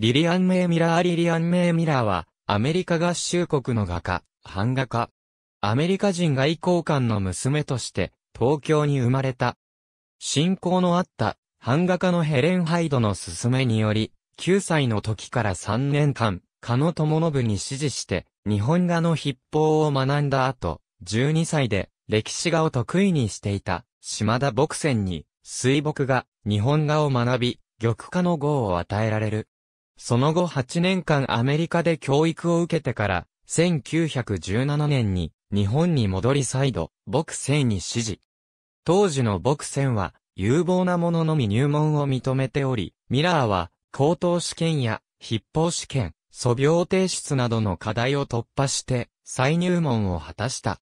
リリアン・メイ・ミラーリリアン・メイ・ミラーは、アメリカ合衆国の画家、版画家。アメリカ人外交官の娘として、東京に生まれた。信仰のあった、版画家のヘレン・ハイドの勧めにより、9歳の時から3年間、カノ・トモノブに指示して、日本画の筆法を学んだ後、12歳で歴史画を得意にしていた島田牧船に水墨画、日本画を学び、玉化の号を与えられる。その後8年間アメリカで教育を受けてから、1917年に日本に戻り再度、牧政に指示。当時の牧政は、有望なもののみ入門を認めており、ミラーは、高等試験や、筆法試験、素描提出などの課題を突破して、再入門を果たした。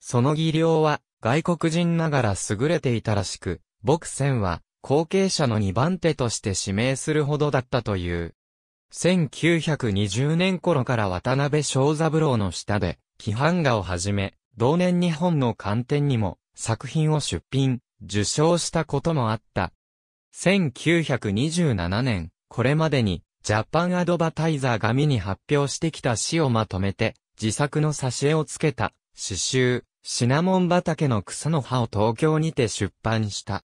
その技量は、外国人ながら優れていたらしく、牧政は、後継者の2番手として指名するほどだったという。1920年頃から渡辺正三郎の下で、規範画をはじめ、同年日本の観点にも作品を出品、受賞したこともあった。1927年、これまでに、ジャパンアドバタイザーがに発表してきた詩をまとめて、自作の挿絵をつけた、詩集、シナモン畑の草の葉を東京にて出版した。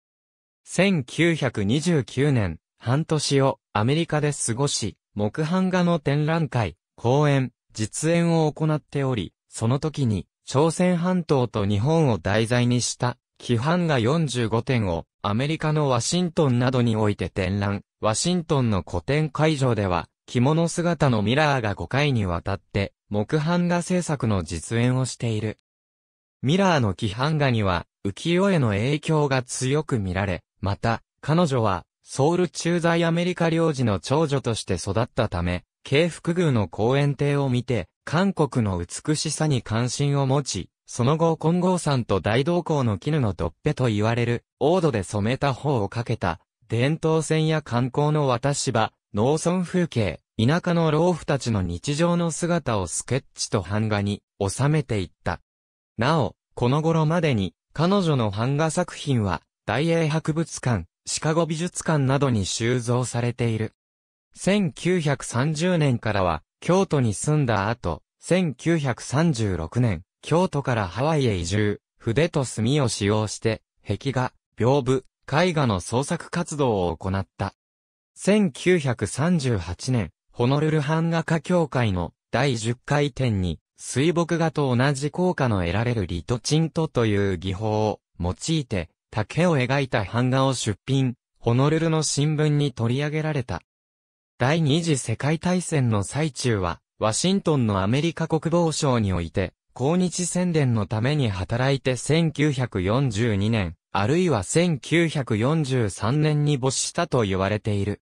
1929年、半年をアメリカで過ごし、木版画の展覧会、講演、実演を行っており、その時に、朝鮮半島と日本を題材にした、規範画45点を、アメリカのワシントンなどにおいて展覧、ワシントンの古典会場では、着物姿のミラーが5回にわたって、木版画制作の実演をしている。ミラーの規範画には、浮世絵の影響が強く見られ、また、彼女は、ソウル駐在アメリカ領事の長女として育ったため、慶福宮の公園亭を見て、韓国の美しさに関心を持ち、その後金剛山と大同行の絹のドッペと言われる、王土で染めた方をかけた、伝統船や観光の渡し場、農村風景、田舎の老夫たちの日常の姿をスケッチと版画に収めていった。なお、この頃までに、彼女の版画作品は、大英博物館、シカゴ美術館などに収蔵されている。1930年からは、京都に住んだ後、1936年、京都からハワイへ移住、筆と墨を使用して、壁画、屏風、絵画の創作活動を行った。1938年、ホノルル版画家協会の第10回展に、水墨画と同じ効果の得られるリトチントという技法を用いて、竹を描いた版画を出品、ホノルルの新聞に取り上げられた。第二次世界大戦の最中は、ワシントンのアメリカ国防省において、抗日宣伝のために働いて1942年、あるいは1943年に没したと言われている。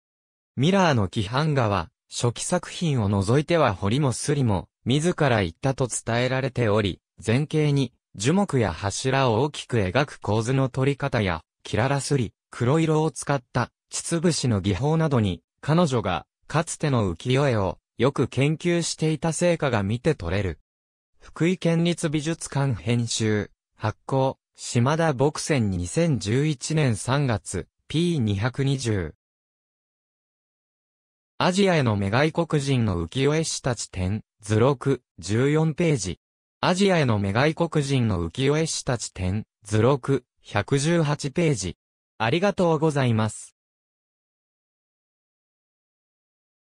ミラーの規範画は、初期作品を除いては堀もすりも、自ら言ったと伝えられており、前景に、樹木や柱を大きく描く構図の取り方や、キララすり、黒色を使った、秩父の技法などに、彼女が、かつての浮世絵を、よく研究していた成果が見て取れる。福井県立美術館編集、発行、島田牧船2011年3月、P220。アジアへの目外国人の浮世絵師たち展、図録、14ページ。アジアへの目外国人の浮世絵師たち展、図録、118ページ。ありがとうございます。